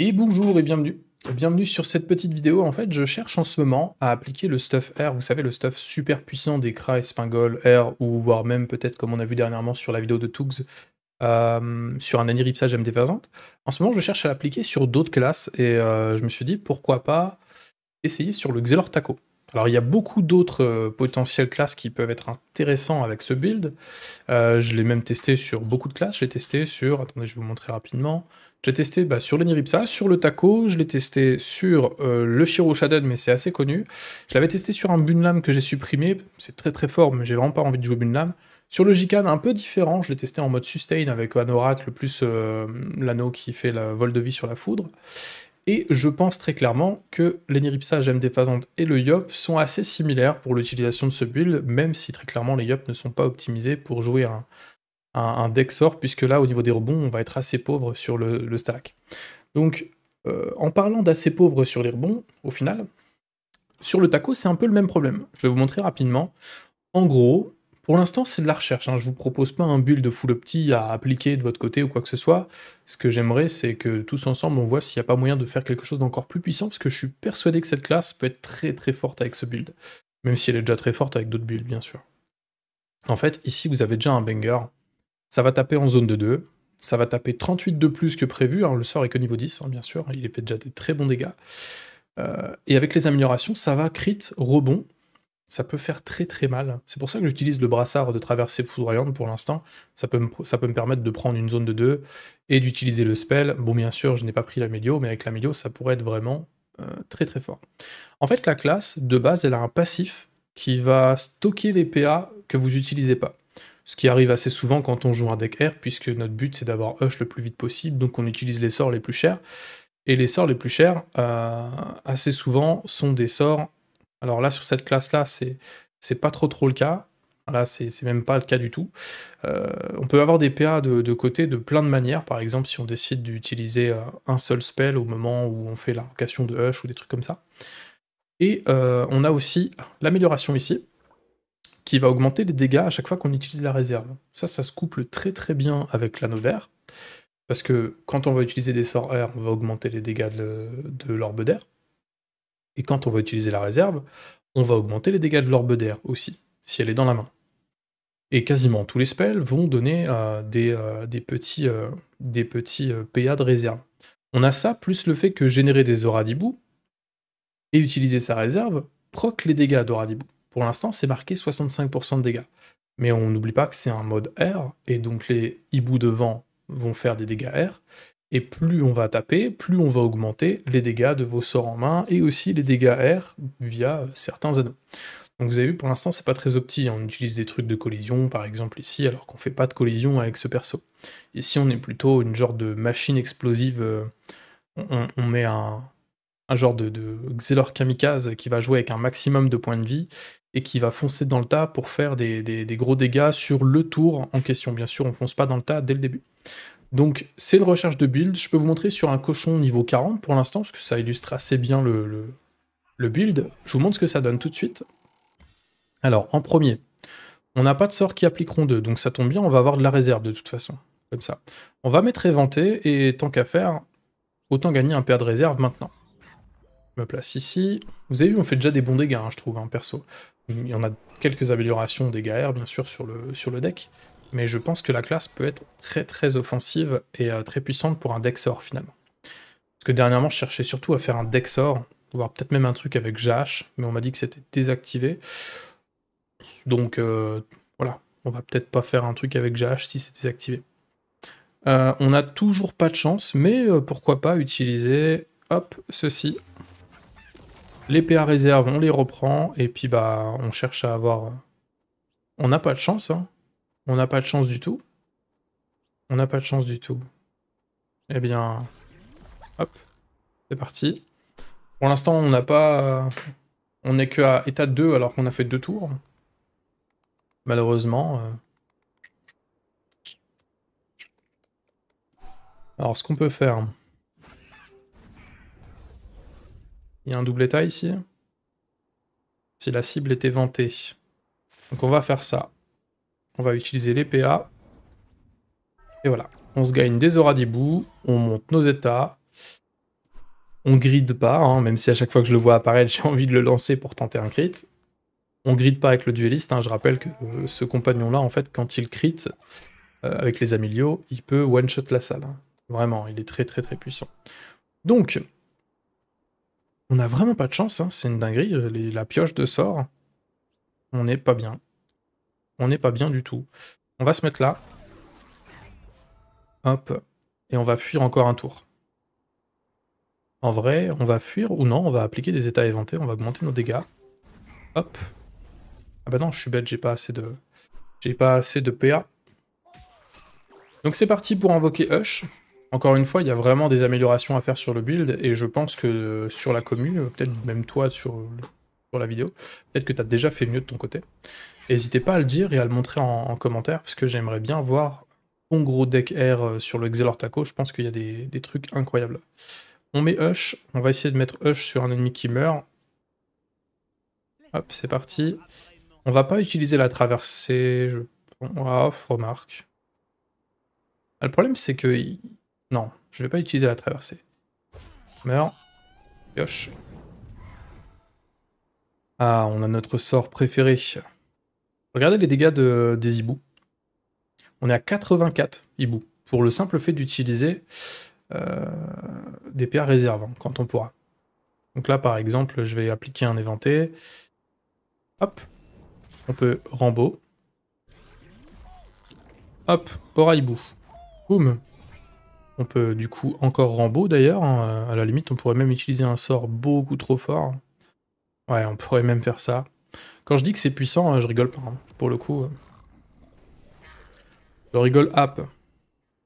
Et bonjour et bienvenue. Bienvenue sur cette petite vidéo. En fait, je cherche en ce moment à appliquer le stuff R, vous savez, le stuff super puissant des Kra, Spingol air ou voire même peut-être comme on a vu dernièrement sur la vidéo de Toogs, euh, sur un aniripsage MD En ce moment, je cherche à l'appliquer sur d'autres classes et euh, je me suis dit pourquoi pas essayer sur le Xelor Taco. Alors, il y a beaucoup d'autres euh, potentielles classes qui peuvent être intéressants avec ce build. je l'ai même testé sur beaucoup de classes. J'ai testé sur, attendez, je vais vous montrer rapidement. J'ai testé bah, sur le Niripsa, sur le Taco, je l'ai testé sur euh, le Shiro Shaden, mais c'est assez connu. Je l'avais testé sur un Bunlam que j'ai supprimé, c'est très très fort, mais j'ai vraiment pas envie de jouer Bunlam. Sur le Jikan, un peu différent, je l'ai testé en mode sustain avec un le plus euh, l'anneau qui fait le vol de vie sur la foudre. Et je pense très clairement que l'Eniripsa des Déphasante et le Yop sont assez similaires pour l'utilisation de ce build, même si très clairement les Yop ne sont pas optimisés pour jouer un, un, puisque là, au niveau des rebonds, on va être assez pauvre sur le, stack. Donc, euh, en parlant d'assez pauvre sur les rebonds, au final, sur le taco, c'est un peu le même problème. Je vais vous montrer rapidement. En gros, pour l'instant, c'est de la recherche. Hein. Je vous propose pas un build full opti à appliquer de votre côté ou quoi que ce soit. Ce que j'aimerais, c'est que tous ensemble, on voit s'il n'y a pas moyen de faire quelque chose d'encore plus puissant, parce que je suis persuadé que cette classe peut être très très forte avec ce build. Même si elle est déjà très forte avec d'autres builds, bien sûr. En fait, ici, vous avez déjà un banger ça va taper en zone de 2. Ça va taper 38 de plus que prévu. le sort est que niveau 10, hein, bien sûr. Il fait déjà des très bons dégâts. Euh, et avec les améliorations, ça va crit, rebond. Ça peut faire très très mal. C'est pour ça que j'utilise le brassard de traversée foudroyante pour l'instant. Ça, peut me, ça peut me permettre de prendre une zone de 2 et d'utiliser le spell. Bon, bien sûr, je n'ai pas pris la médio, mais avec la médio, ça pourrait être vraiment euh, très très fort. En fait, la classe, de base, elle a un passif qui va stocker les PA que vous n'utilisez pas. Ce qui arrive assez souvent quand on joue un deck R, puisque notre but c'est d'avoir Hush le plus vite possible, donc on utilise les sorts les plus chers. Et les sorts les plus chers, euh, assez souvent, sont des sorts. Alors là, sur cette classe-là, c'est, pas trop trop le cas. Là, c'est, même pas le cas du tout. Euh, on peut avoir des PA de, côté de plein de manières. Par exemple, si on décide d'utiliser euh, un seul spell au moment où on fait l'invocation de Hush ou des trucs comme ça. Et on a aussi l'amélioration ici, qui va augmenter les dégâts à chaque fois qu'on utilise la réserve. Ça, ça se couple très très bien avec l'anneau d'air, parce que quand on va utiliser des sorts air, on va augmenter les dégâts de, l'orbe d'air, et quand on va utiliser la réserve, on va augmenter les dégâts de l'orbe d'air aussi, si elle est dans la main. Et quasiment tous les spells vont donner euh, euh, des, petits, euh, des petits PA de réserve. On a ça, plus le fait que générer des aura et utiliser sa réserve proc les dégâts d'aura l'instant, c'est marqué 65% de dégâts. Mais on n'oublie pas que c'est un mode R, et donc les hiboux de vent vont faire des dégâts R. Et plus on va taper, plus on va augmenter les dégâts de vos sorts en main et aussi les dégâts R via certains anneaux. Donc vous avez vu, pour l'instant, c'est pas très opti. On utilise des trucs de collision, par exemple ici, alors qu'on fait pas de collision avec ce perso. Ici, on est plutôt une genre de machine explosive. Euh, on met un, un genre de, Xelor Kamikaze qui va jouer avec un maximum de points de vie et qui va foncer dans le tas pour faire des, gros dégâts sur le tour en question. Bien sûr, on fonce pas dans le tas dès le début. Donc c'est une recherche de build. Je peux vous montrer sur un cochon niveau 40 pour l'instant, parce que ça illustre assez bien le, build. Je vous montre ce que ça donne tout de suite. Alors, en premier, on n'a pas de sorts qui appliqueront deux, donc ça tombe bien, on va avoir de la réserve de toute façon. Comme ça. On va mettre éventé, et tant qu'à faire, autant gagner un paire de réserve maintenant place ici. Vous avez vu, on fait déjà des bons dégâts, hein, je trouve, un hein, perso. Il y en a quelques améliorations dégâts r bien sûr, sur le, sur le deck, mais je pense que la classe peut être très très offensive et euh, très puissante pour un deck finalement. Parce que dernièrement, je cherchais surtout à faire un deck voire peut-être même un truc avec Jash, mais on m'a dit que c'était désactivé. Donc euh, voilà, on va peut-être pas faire un truc avec Jash si c'est désactivé. Euh, on a toujours pas de chance, mais pourquoi pas utiliser hop, ceci les PA réserve, on les reprend, et puis bah on cherche à avoir... Euh, on n'a pas de chance, hein. On n'a pas de chance du tout. On n'a pas de chance du tout. Eh bien, hop, c'est parti. Pour l'instant, on n'a pas... Euh, on n'est qu'à état 2 alors qu'on a fait deux tours. Malheureusement. Euh. Alors, ce qu'on peut faire... Il y a un double état ici. Si la cible était vantée. Donc on va faire ça. On va utiliser les PA. Et voilà. On se gagne des Oradibou. On monte nos états. On gride pas, hein. même si à chaque fois que je le vois apparaître, j'ai envie de le lancer pour tenter un crit. On gride pas avec le dueliste. Hein. Je rappelle que euh, ce compagnon-là, en fait, quand il crit euh, avec les amélios, il peut one-shot la salle. Hein. Vraiment, il est très très très puissant. Donc, on n'a vraiment pas de chance, hein, c'est une dinguerie, euh, la pioche de sort. On n'est pas bien. On n'est pas bien du tout. On va se mettre là. Hop. Et on va fuir encore un tour. En vrai, on va fuir ou non, on va appliquer des états éventés, on va augmenter nos dégâts. Hop. Ah bah non, je suis bête, j'ai pas assez de... J'ai pas assez de PA. Donc c'est parti pour invoquer Hush encore une fois, il y a vraiment des améliorations à faire sur le build, et je pense que euh, sur la commu, euh, peut-être même toi sur, la vidéo, peut-être que tu as déjà fait mieux de ton côté. N'hésitez pas à le dire et à le montrer en, commentaire, parce que j'aimerais bien voir ton gros deck air euh, sur le Xelor Taco, je pense qu'il y a des, trucs incroyables. On met Hush, on va essayer de mettre Hush sur un ennemi qui meurt. Hop, c'est parti. On va pas utiliser la traversée, je... Ah, remarque. Ah, le problème, c'est que non, je vais pas utiliser la traversée. Meurs. Pioche. Ah, on a notre sort préféré. Regardez les dégâts de, des hiboux. On est à 84 hiboux, pour le simple fait d'utiliser euh, des pierres réservants, hein, quand on pourra. Donc là, par exemple, je vais appliquer un éventé. Hop. On peut Rambo. Hop, aura hibou. Boum, on peut du coup encore Rambo d'ailleurs. Hein, à la limite, on pourrait même utiliser un sort beaucoup trop fort. Ouais, on pourrait même faire ça. Quand je dis que c'est puissant, hein, je rigole pas. Hein, pour le coup, je rigole app.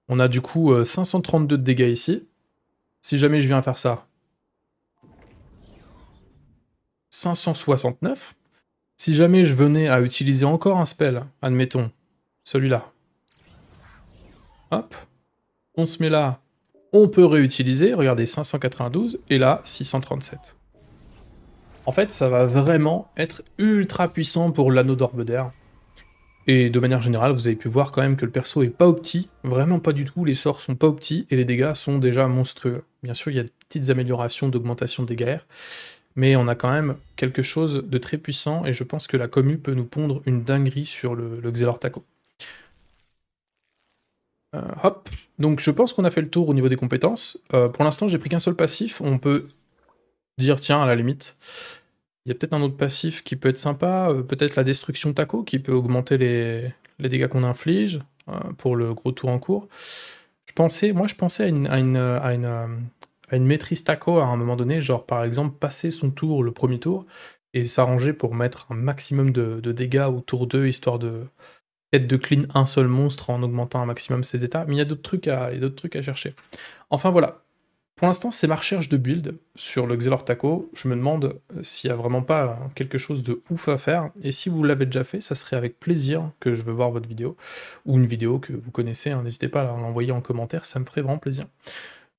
On a du coup 532 euh, de dégâts ici. Si jamais je viens faire ça. 569. Si jamais je venais à utiliser encore un spell, admettons, celui-là. Hop, on se met là, on peut réutiliser, regardez, 592, et là, 637. En fait, ça va vraiment être ultra puissant pour l'anneau d'orbe Et de manière générale, vous avez pu voir quand même que le perso est pas au petit, vraiment pas du tout, les sorts sont pas au et les dégâts sont déjà monstrueux. Bien sûr, il y a de petites améliorations d'augmentation des dégâts, mais on a quand même quelque chose de très puissant, et je pense que la commu peut nous pondre une dinguerie sur le, Xelor Taco. Euh, hop, donc je pense qu'on a fait le tour au niveau des compétences. Euh, pour l'instant, j'ai pris qu'un seul passif. On peut dire, tiens, à la limite, il y a peut-être un autre passif qui peut être sympa. Euh, peut-être la destruction taco qui peut augmenter les, les dégâts qu'on inflige euh, pour le gros tour en cours. Je pensais, moi, je pensais à une, maîtrise taco à un moment donné, genre par exemple passer son tour, le premier tour, et s'arranger pour mettre un maximum de, de dégâts au tour 2, histoire de, être de clean un seul monstre en augmentant un maximum ses états, mais il y a d'autres trucs, à, trucs à chercher. Enfin voilà, pour l'instant c'est ma recherche de build sur le Xelor Taco, je me demande euh, s'il n'y a vraiment pas quelque chose de ouf à faire, et si vous l'avez déjà fait, ça serait avec plaisir que je veux voir votre vidéo, ou une vidéo que vous connaissez, hein. n'hésitez pas à l'envoyer en commentaire, ça me ferait vraiment plaisir.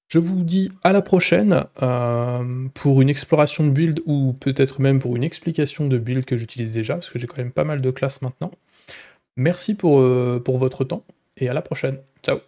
Je vous dis à la prochaine euh, pour une exploration de build ou peut-être même pour une explication de build que j'utilise déjà, parce que j'ai quand même pas mal de classes maintenant. Merci pour, euh, pour votre temps et à la prochaine. Ciao